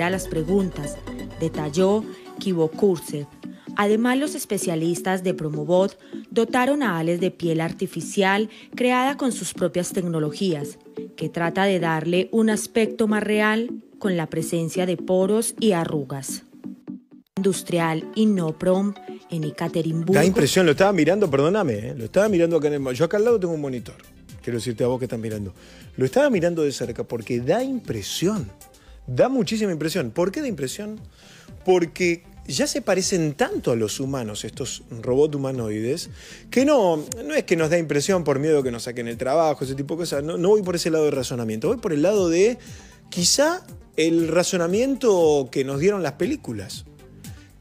a las preguntas, detalló Kivokursev. Además, los especialistas de Promobot dotaron a Alex de piel artificial creada con sus propias tecnologías, que trata de darle un aspecto más real con la presencia de poros y arrugas. Industrial y no prom en Ekaterimburgo. Da impresión, lo estaba mirando, perdóname, ¿eh? lo estaba mirando acá en el. Yo acá al lado tengo un monitor. Quiero decirte a vos que estás mirando. Lo estaba mirando de cerca porque da impresión da muchísima impresión. ¿Por qué da impresión? Porque ya se parecen tanto a los humanos, estos robots humanoides, que no, no es que nos da impresión por miedo que nos saquen el trabajo, ese tipo de cosas. No, no voy por ese lado de razonamiento, voy por el lado de quizá el razonamiento que nos dieron las películas.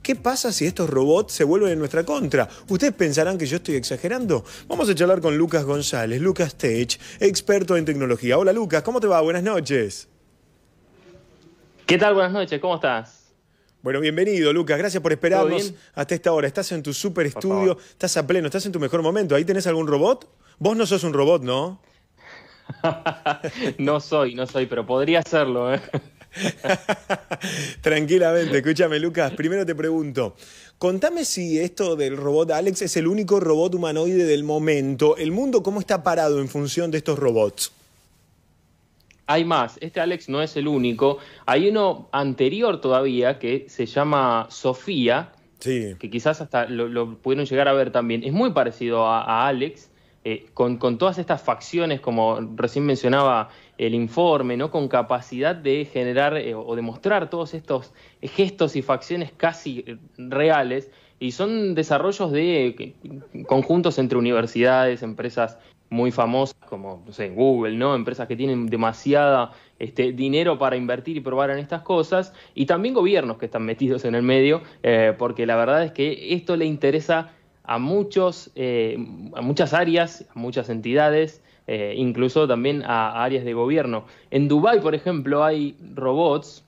¿Qué pasa si estos robots se vuelven en nuestra contra? Ustedes pensarán que yo estoy exagerando. Vamos a charlar con Lucas González, Lucas Tech, experto en tecnología. Hola Lucas, ¿cómo te va? Buenas noches. ¿Qué tal? Buenas noches, ¿cómo estás? Bueno, bienvenido, Lucas. Gracias por esperarnos hasta esta hora. Estás en tu super estudio, estás a pleno, estás en tu mejor momento. ¿Ahí tenés algún robot? Vos no sos un robot, ¿no? no soy, no soy, pero podría serlo. ¿eh? Tranquilamente, escúchame Lucas, primero te pregunto, contame si esto del robot Alex es el único robot humanoide del momento, el mundo cómo está parado en función de estos robots hay más, este Alex no es el único. Hay uno anterior todavía que se llama Sofía, que quizás hasta lo, pudieron llegar a ver también. Es muy parecido a, Alex, eh, con, todas estas facciones, como recién mencionaba el informe, ¿no? con capacidad de generar o eh, o demostrar todos estos gestos y facciones casi eh, reales. Y son desarrollos de conjuntos entre universidades, empresas muy famosas como no sé, Google, ¿no? Empresas que tienen demasiada este, dinero para invertir y probar en estas cosas, y también gobiernos que están metidos en el medio, eh, porque la verdad es que esto le interesa a muchos, eh, a muchas áreas, a muchas entidades, eh, incluso también a, áreas de gobierno. En Dubai, por ejemplo, hay robots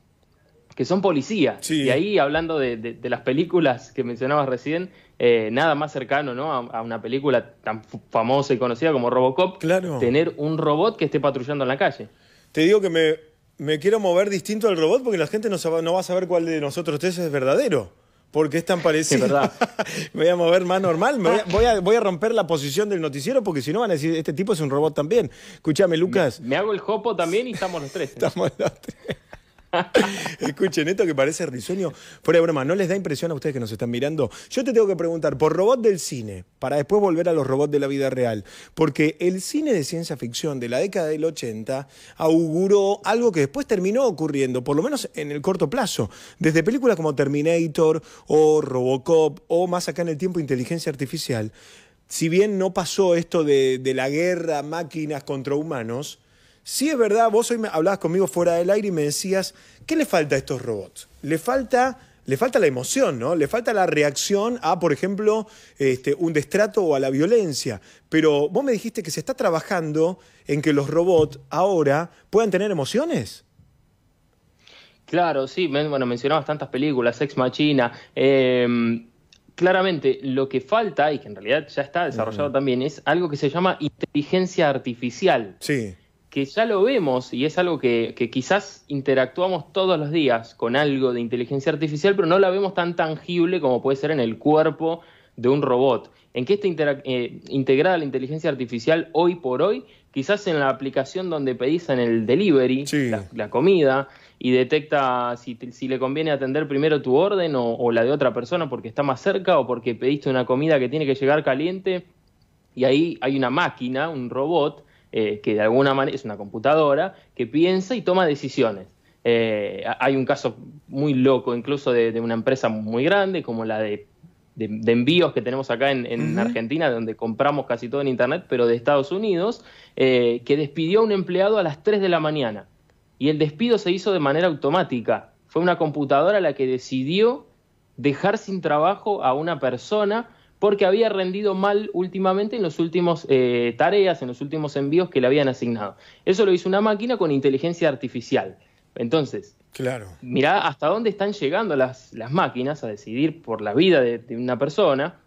que son policías. Y ahí, hablando de las películas que mencionabas recién, eh, nada más cercano ¿no? A, una película tan famosa y conocida como Robocop, claro. tener un robot que esté patrullando en la calle. Te digo que me, quiero mover distinto al robot porque la gente no, va a saber cuál de nosotros tres es verdadero. Porque es tan parecido. Es verdad. me voy a mover más normal. voy, a, romper la posición del noticiero porque si no van a decir, este tipo es un robot también. Escúchame, Lucas. Me, hago el hopo también y estamos los tres. estamos los tres. Escuchen, esto que parece risueño, fuera de broma, ¿no les da impresión a ustedes que nos están mirando? Yo te tengo que preguntar, por robot del cine, para después volver a los robots de la vida real, porque el cine de ciencia ficción de la década del 80 auguró algo que después terminó ocurriendo, por lo menos en el corto plazo, desde películas como Terminator o Robocop o más acá en el tiempo Inteligencia Artificial. Si bien no pasó esto de, de la guerra máquinas contra humanos, Sí es verdad, vos hoy me hablabas conmigo fuera del aire y me decías, ¿qué le falta a estos robots? Le falta, le falta la emoción, ¿no? Le falta la reacción a, por ejemplo, este, un destrato o a la violencia. Pero vos me dijiste que se está trabajando en que los robots ahora puedan tener emociones. Claro, sí, bueno, mencionabas tantas películas, Ex Machina. Em, claramente lo que falta, y que en realidad ya está desarrollado también, es algo que se llama inteligencia artificial. Sí que ya lo vemos y es algo que, quizás interactuamos todos los días con algo de inteligencia artificial, pero no la vemos tan tangible como puede ser en el cuerpo de un robot. ¿En qué está eh, integrada la inteligencia artificial hoy por hoy? Quizás en la aplicación donde pedís en el delivery la, comida y detecta si, si, le conviene atender primero tu orden o la de otra persona porque está más cerca o porque pediste una comida que tiene que llegar caliente y ahí hay una máquina, un robot, eh, que de alguna manera es una computadora que piensa y toma decisiones. Eh, hay un caso muy loco incluso de, una empresa muy grande como la de, envíos que tenemos acá en, Argentina, donde compramos casi todo en Internet, pero de Estados Unidos, eh, que despidió a un empleado a las 3 de la mañana. Y el despido se hizo de manera automática. Fue una computadora la que decidió dejar sin trabajo a una persona porque había rendido mal últimamente en las últimas eh, tareas, en los últimos envíos que le habían asignado. Eso lo hizo una máquina con inteligencia artificial. Entonces, claro. mirá hasta dónde están llegando las, las máquinas a decidir por la vida de, una persona,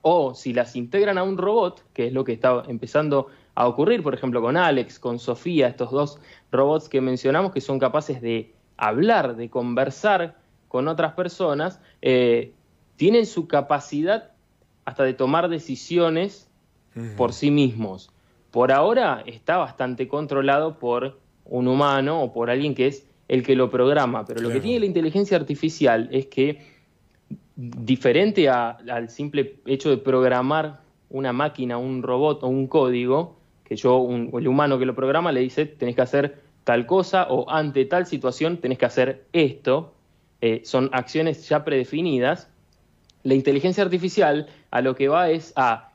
o si las integran a un robot, que es lo que está empezando a ocurrir, por ejemplo, con Alex, con Sofía, estos dos robots que mencionamos que son capaces de hablar, de conversar con otras personas, eh, tienen su capacidad hasta de tomar decisiones por sí mismos. Por ahora está bastante controlado por un humano o por alguien que es el que lo programa, pero lo que tiene la inteligencia artificial es que, diferente al simple hecho de programar una máquina, un robot o un código, que yo, un, el humano que lo programa, le dice, tenés que hacer tal cosa o ante tal situación tenés que hacer esto, eh, son acciones ya predefinidas, la inteligencia artificial a lo que va es a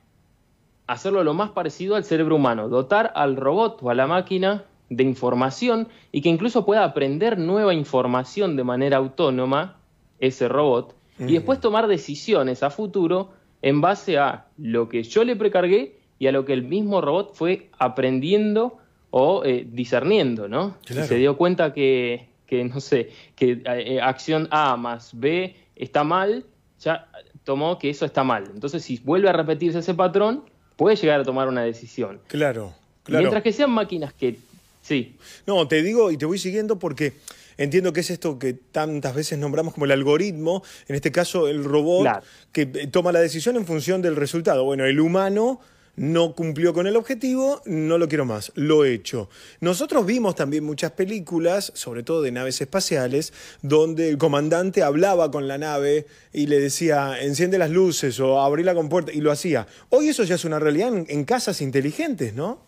hacerlo lo más parecido al cerebro humano, dotar al robot o a la máquina de información y que incluso pueda aprender nueva información de manera autónoma ese robot y después tomar decisiones a futuro en base a lo que yo le precargué y a lo que el mismo robot fue aprendiendo o eh, discerniendo, ¿no? se dio cuenta que, no sé, que eh, eh, acción A más B está mal, ya tomó que eso está mal. Entonces, si vuelve a repetirse ese patrón, puede llegar a tomar una decisión. Claro, claro. Mientras que sean máquinas que. Sí. No, te digo y te voy siguiendo porque. Entiendo que es esto que tantas veces nombramos como el algoritmo, en este caso el robot, que eh, toma la decisión en función del resultado. Bueno, el humano no cumplió con el objetivo, no lo quiero más, lo he hecho. Nosotros vimos también muchas películas, sobre todo de naves espaciales, donde el comandante hablaba con la nave y le decía, enciende las luces o abrí la compuerta, y lo hacía. Hoy eso ya es una realidad en, casas inteligentes, ¿no?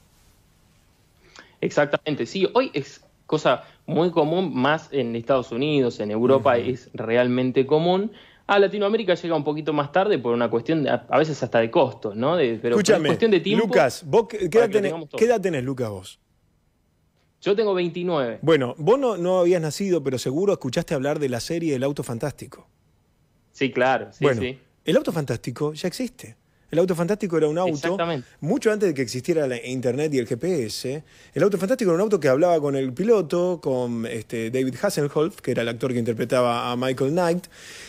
Exactamente, sí, hoy es cosa muy común, más en Estados Unidos, en Europa es realmente común, Ah, Latinoamérica llega un poquito más tarde por una cuestión, de, a veces hasta de costos, ¿no? De, pero cuestión de tiempo. Lucas, ¿qué, edad tenés, Lucas, vos? Yo tengo 29. Bueno, vos no, no habías nacido, pero seguro escuchaste hablar de la serie El Auto Fantástico. Sí, claro. bueno, El Auto Fantástico ya existe. El auto fantástico era un auto, mucho antes de que existiera la internet y el GPS, el auto fantástico era un auto que hablaba con el piloto, con este, David Hasselhoff, que era el actor que interpretaba a Michael Knight,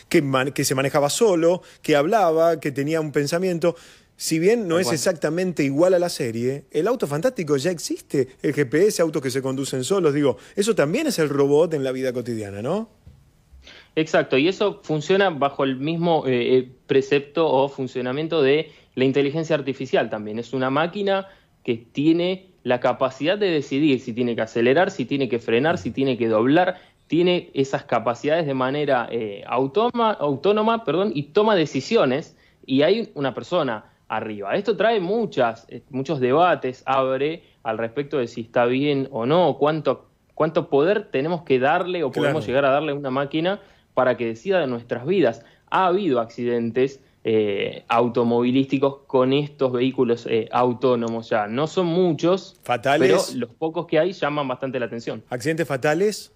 que, que se manejaba solo, que hablaba, que tenía un pensamiento. Si bien no es exactamente igual a la serie, el auto fantástico ya existe. El GPS, autos que se conducen solos, digo, eso también es el robot en la vida cotidiana, ¿no? Exacto, y eso funciona bajo el mismo eh, eh, precepto o funcionamiento de la inteligencia artificial también. Es una máquina que tiene la capacidad de decidir si tiene que acelerar, si tiene que frenar, si tiene que doblar, tiene esas capacidades de manera eh, autónoma perdón, y toma decisiones y hay una persona arriba. Esto trae muchas, muchos debates, abre al respecto de si está bien o no, cuánto, cuánto poder tenemos que darle o podemos llegar a darle a una máquina para que decida de nuestras vidas. Ha habido accidentes eh, automovilísticos con estos vehículos eh, autónomos ya. No son muchos, fatales. pero los pocos que hay llaman bastante la atención. ¿Accidentes fatales?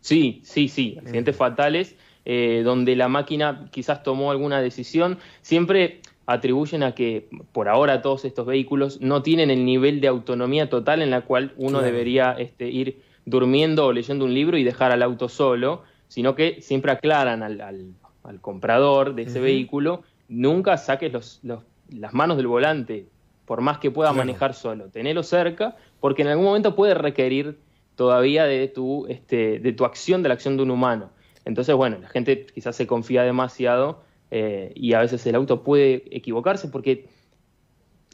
Sí, sí, sí, accidentes fatales eh, donde la máquina quizás tomó alguna decisión. Siempre atribuyen a que por ahora todos estos vehículos no tienen el nivel de autonomía total en la cual uno debería este, ir durmiendo o leyendo un libro y dejar al auto solo sino que siempre aclaran al, al, comprador de ese vehículo, nunca saques las manos del volante, por más que pueda manejar solo, tenelo cerca, porque en algún momento puede requerir todavía de tu, este, de tu acción, de la acción de un humano. Entonces, bueno, la gente quizás se confía demasiado eh, y a veces el auto puede equivocarse porque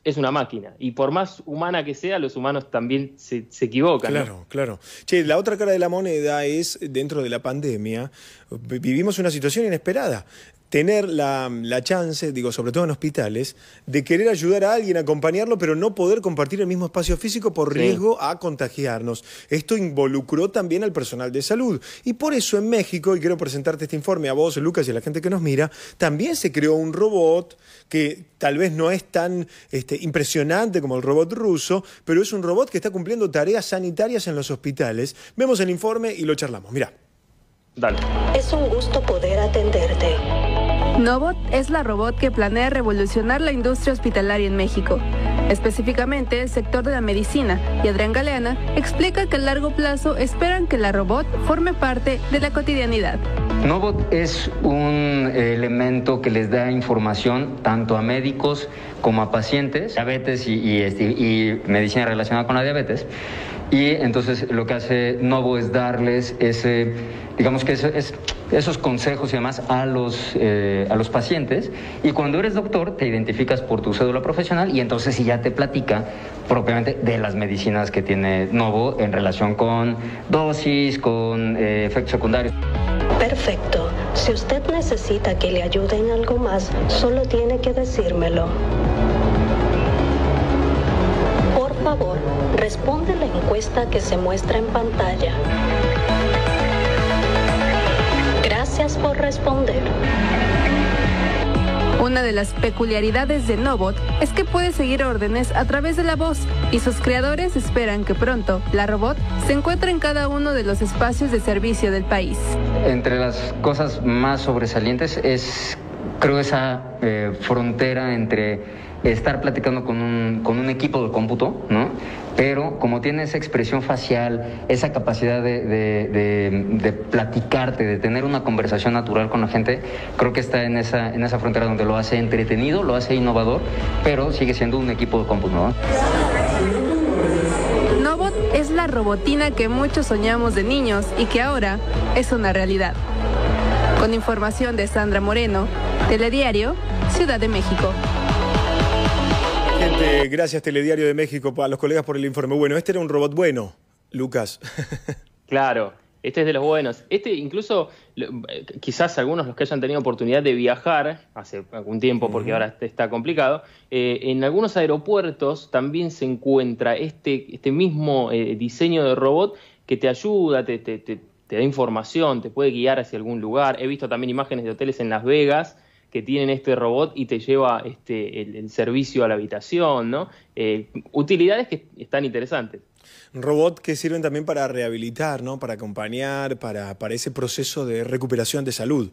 es una máquina. Y por más humana que sea, los humanos también se, se equivocan. Claro, claro. Che, la otra cara de la moneda es, dentro de la pandemia, vivimos una situación inesperada tener la, chance, digo, sobre todo en hospitales, de querer ayudar a alguien, acompañarlo, pero no poder compartir el mismo espacio físico por riesgo a contagiarnos. Esto involucró también al personal de salud. Y por eso en México, y quiero presentarte este informe a vos, Lucas, y a la gente que nos mira, también se creó un robot que tal vez no es tan este, impresionante como el robot ruso, pero es un robot que está cumpliendo tareas sanitarias en los hospitales. Vemos el informe y lo charlamos. Mira. Dale. Es un gusto poder atenderte. Novot es la robot que planea revolucionar la industria hospitalaria en México, específicamente el sector de la medicina, y Adrián Galeana explica que a largo plazo esperan que la robot forme parte de la cotidianidad. Novot es un elemento que les da información tanto a médicos como a pacientes, diabetes y este, medicina relacionada con la diabetes, y entonces lo que hace Novo es darles ese, digamos que esos consejos y demás eh, a los, pacientes. Y cuando eres doctor, te identificas por tu cédula profesional y entonces ya te platica propiamente de las medicinas que tiene Novo en relación con dosis, con eh, efectos secundarios. Perfecto. Si usted necesita que le ayude en algo más, solo tiene que decírmelo favor, responde la encuesta que se muestra en pantalla. Gracias por responder. Una de las peculiaridades de Nobot es que puede seguir órdenes a través de la voz y sus creadores esperan que pronto la robot se encuentre en cada uno de los espacios de servicio del país. Entre las cosas más sobresalientes es creo esa eh, frontera entre estar platicando con un, equipo de cómputo, ¿no? Pero como tiene esa expresión facial, esa capacidad de, de, platicarte, de tener una conversación natural con la gente, creo que está en esa, en esa frontera donde lo hace entretenido, lo hace innovador, pero sigue siendo un equipo de cómputo, ¿no? es la robotina que muchos soñamos de niños y que ahora es una realidad. Con información de Sandra Moreno, Telediario, Ciudad de México. Gente, gracias Telediario de México a los colegas por el informe. Bueno, este era un robot bueno, Lucas. claro, este es de los buenos. Este incluso, quizás algunos los que hayan tenido oportunidad de viajar hace algún tiempo, porque ahora este está complicado, eh, en algunos aeropuertos también se encuentra este, este mismo eh, diseño de robot que te ayuda, te, te da información, te puede guiar hacia algún lugar. He visto también imágenes de hoteles en Las Vegas que tienen este robot y te lleva este, el, servicio a la habitación, ¿no? Eh, utilidades que están interesantes. Robot que sirven también para rehabilitar, ¿no? Para acompañar, para, para ese proceso de recuperación de salud.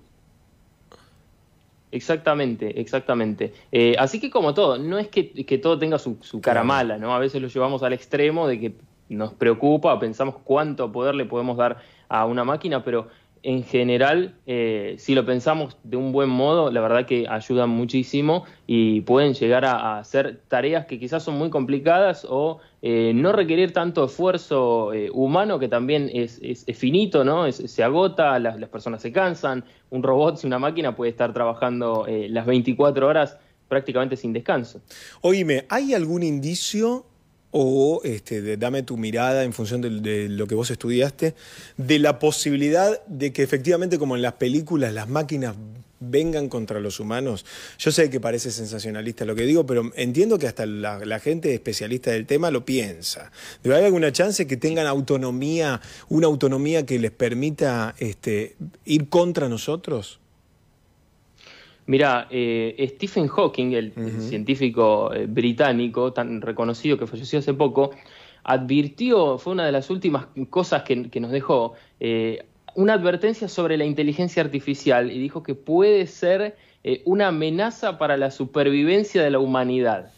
Exactamente, exactamente. Eh, así que como todo, no es que, todo tenga su, cara mala, ¿no? A veces lo llevamos al extremo de que nos preocupa, pensamos cuánto poder le podemos dar a una máquina, pero en general, eh, si lo pensamos de un buen modo, la verdad que ayudan muchísimo y pueden llegar a, hacer tareas que quizás son muy complicadas o eh, no requerir tanto esfuerzo eh, humano que también es, finito, ¿no? se agota, las, personas se cansan, un robot, si una máquina puede estar trabajando las 24 horas prácticamente sin descanso. Oíme, ¿hay algún indicio o este, dame tu mirada en función de, lo que vos estudiaste, de la posibilidad de que efectivamente como en las películas las máquinas vengan contra los humanos. Yo sé que parece sensacionalista lo que digo, pero entiendo que hasta la, gente especialista del tema lo piensa. ¿Hay alguna chance que tengan autonomía, una autonomía que les permita este, ir contra nosotros? Mira, eh, Stephen Hawking, el, científico eh, británico tan reconocido que falleció hace poco, advirtió, fue una de las últimas cosas que, nos dejó, eh, una advertencia sobre la inteligencia artificial y dijo que puede ser una amenaza para la supervivencia de la humanidad.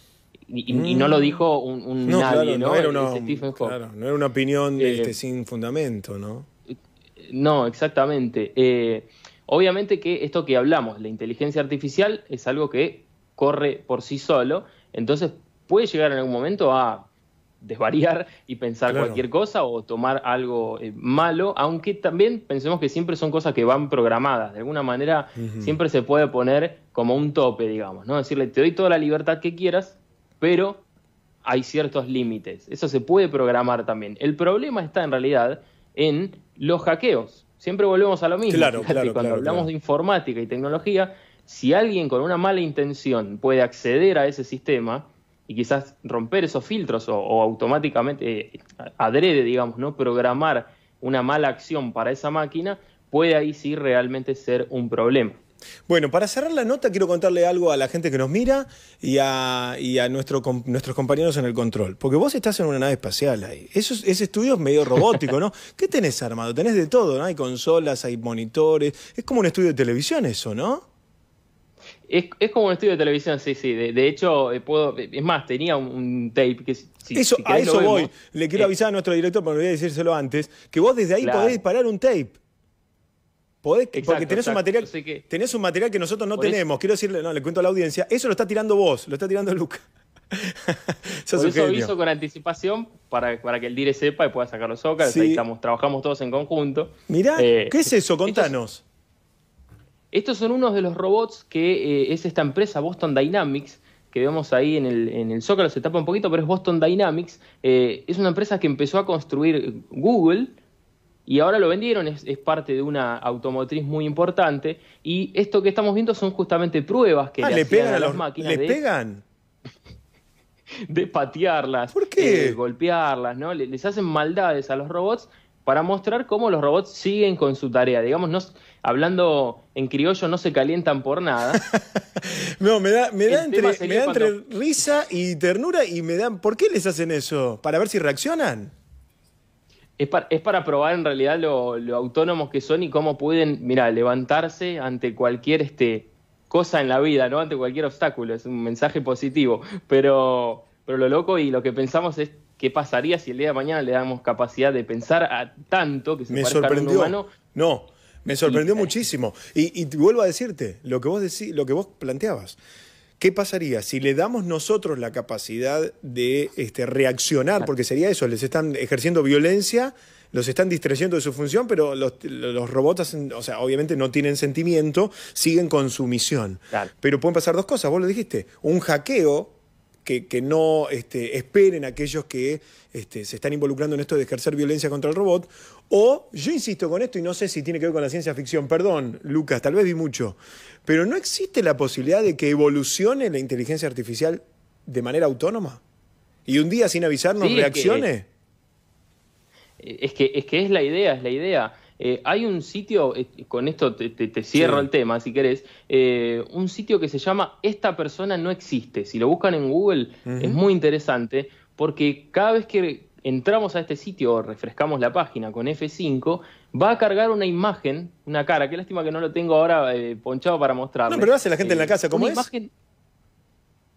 Y, no lo mm. dijo un, nadie, ¿no? ¿no? era una, Claro, no era una opinión este, sin fundamento, ¿no? No, exactamente. Obviamente que esto que hablamos, la inteligencia artificial, es algo que corre por sí solo, entonces puede llegar en algún momento a desvariar y pensar cualquier cosa o tomar algo eh, malo, aunque también pensemos que siempre son cosas que van programadas, de alguna manera siempre se puede poner como un tope, digamos, ¿no? Decirle, te doy toda la libertad que quieras, pero hay ciertos límites, eso se puede programar también. El problema está en realidad en los hackeos, Siempre volvemos a lo mismo. Claro, claro, cuando hablamos de informática y tecnología, si alguien con una mala intención puede acceder a ese sistema y quizás romper esos filtros o, automáticamente, eh, adrede, digamos, no programar una mala acción para esa máquina, puede ahí sí realmente ser un problema. Bueno, para cerrar la nota quiero contarle algo a la gente que nos mira y a, nuestros compañeros en el control. Porque vos estás en una nave espacial ahí. ese estudio es medio robótico, ¿no? ¿Qué tenés armado? Tenés de todo, ¿no? Hay consolas, hay monitores. Es como un estudio de televisión eso, ¿no? Es, como un estudio de televisión, sí, sí. De, hecho, eh, puedo, es más, tenía un, tape eso, a eso voy. Le quiero eh. avisar a nuestro director, pero me voy decírselo antes, que vos desde ahí podés disparar un tape porque tenés un, material, que, tenés un material que nosotros no tenemos. Quiero decirle, no, le cuento a la audiencia, eso lo está tirando vos, lo está tirando Luca. por eso aviso con anticipación para, para, que el dire sepa y pueda sacar los ócaros. trabajamos todos en conjunto. Mirá, ¿qué eh, es eso? Contanos. Estos, son unos de los robots que eh, es esta empresa Boston Dynamics que vemos ahí en el, en el Zócalo, se tapa un poquito, pero es Boston Dynamics. Eh, es una empresa que empezó a construir Google, y ahora lo vendieron, es, parte de una automotriz muy importante y esto que estamos viendo son justamente pruebas que ah, le, pegan a, las máquinas. ¿Le de, pegan? De patearlas, ¿Por qué? de eh, golpearlas, ¿no? Les hacen maldades a los robots para mostrar cómo los robots siguen con su tarea. Digamos, no, hablando en criollo, no se calientan por nada. no, me da, me da, entre, entre, risa y ternura y me dan... ¿Por qué les hacen eso? ¿Para ver si reaccionan? es para, probar en realidad lo, autónomos que son y cómo pueden, mira, levantarse ante cualquier este, cosa en la vida, ¿no? Ante cualquier obstáculo, es un mensaje positivo, pero, pero lo loco y lo que pensamos es qué pasaría si el día de mañana le damos capacidad de pensar a tanto que se me sorprendió. A un humano. No, me sorprendió muchísimo. Y, vuelvo a decirte, lo que vos lo que vos planteabas. ¿Qué pasaría si le damos nosotros la capacidad de este, reaccionar? Porque sería eso, les están ejerciendo violencia, los están distrayendo de su función, pero los, robots, o sea, obviamente no tienen sentimiento, siguen con su misión. Pero pueden pasar dos cosas, vos lo dijiste, un hackeo que, no este, esperen aquellos que este, se están involucrando en esto de ejercer violencia contra el robot, o, yo insisto con esto y no sé si tiene que ver con la ciencia ficción, perdón, Lucas, tal vez vi mucho, pero ¿no existe la posibilidad de que evolucione la inteligencia artificial de manera autónoma? Y un día sin avisarnos reaccione. Es que, es que, es la idea, es la idea. Eh, hay un sitio, eh, con esto te, te, cierro el tema si querés, eh, un sitio que se llama Esta persona no existe. Si lo buscan en Google es muy interesante porque cada vez que, entramos a este sitio o refrescamos la página con F5, va a cargar una imagen, una cara. Qué lástima que no lo tengo ahora eh, ponchado para mostrarlo. pero lo hace la gente en la eh, casa, ¿cómo una es? Imagen,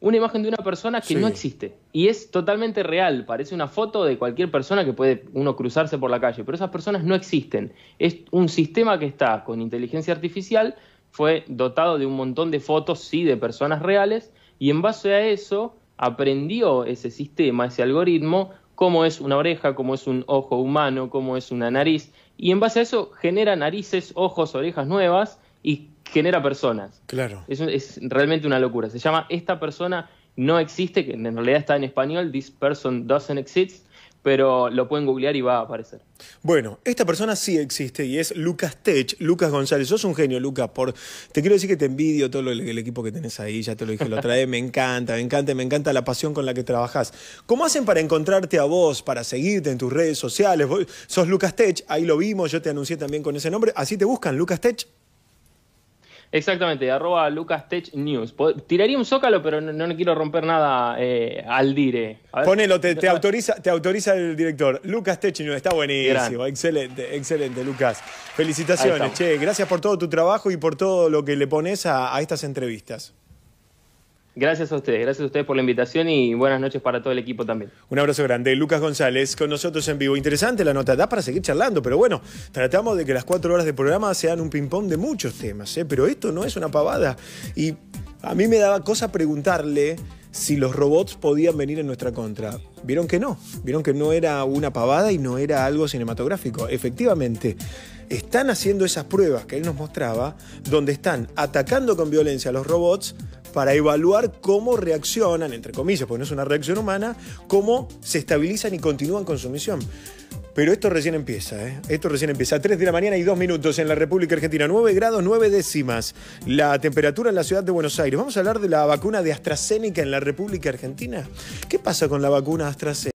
una imagen de una persona que no existe. Y es totalmente real. Parece una foto de cualquier persona que puede uno cruzarse por la calle. Pero esas personas no existen. Es un sistema que está con inteligencia artificial, fue dotado de un montón de fotos, sí, de personas reales. Y en base a eso aprendió ese sistema, ese algoritmo, cómo es una oreja, cómo es un ojo humano, cómo es una nariz, y en base a eso genera narices, ojos, orejas nuevas y genera personas. Claro. Es, es realmente una locura. Se llama Esta persona no existe, que en realidad está en español, This person doesn't exist, pero lo pueden googlear y va a aparecer. Bueno, esta persona sí existe y es Lucas Tech, Lucas González. Sos un genio, Lucas. Por... Te quiero decir que te envidio todo el equipo que tenés ahí, ya te lo dije, lo trae, me encanta, me encanta, me encanta la pasión con la que trabajás. ¿Cómo hacen para encontrarte a vos, para seguirte en tus redes sociales? sos Lucas Tech, ahí lo vimos, yo te anuncié también con ese nombre. ¿Así te buscan, Lucas Tech? Exactamente, arroba Lucas News. Tiraría un zócalo, pero no, quiero romper nada eh, al dire. Ponelo, te, autoriza, te autoriza el director. Lucas Tech News, está buenísimo. Excelente, excelente, Lucas. Felicitaciones, che. Gracias por todo tu trabajo y por todo lo que le pones a estas entrevistas. Gracias a ustedes, gracias a ustedes por la invitación y buenas noches para todo el equipo también. Un abrazo grande. Lucas González con nosotros en vivo. Interesante la nota, da para seguir charlando, pero bueno, tratamos de que las cuatro horas de programa sean un ping-pong de muchos temas, ¿eh? pero esto no es una pavada. Y a mí me daba cosa preguntarle si los robots podían venir en nuestra contra. Vieron que no, vieron que no era una pavada y no era algo cinematográfico. Efectivamente, están haciendo esas pruebas que él nos mostraba, donde están atacando con violencia a los robots para evaluar cómo reaccionan, entre comillas, porque no es una reacción humana, cómo se estabilizan y continúan con su misión. Pero esto recién empieza, ¿eh? Esto recién empieza. 3 de la mañana y 2 minutos en la República Argentina. 9 grados, 9 décimas. La temperatura en la ciudad de Buenos Aires. Vamos a hablar de la vacuna de AstraZeneca en la República Argentina. ¿Qué pasa con la vacuna AstraZeneca?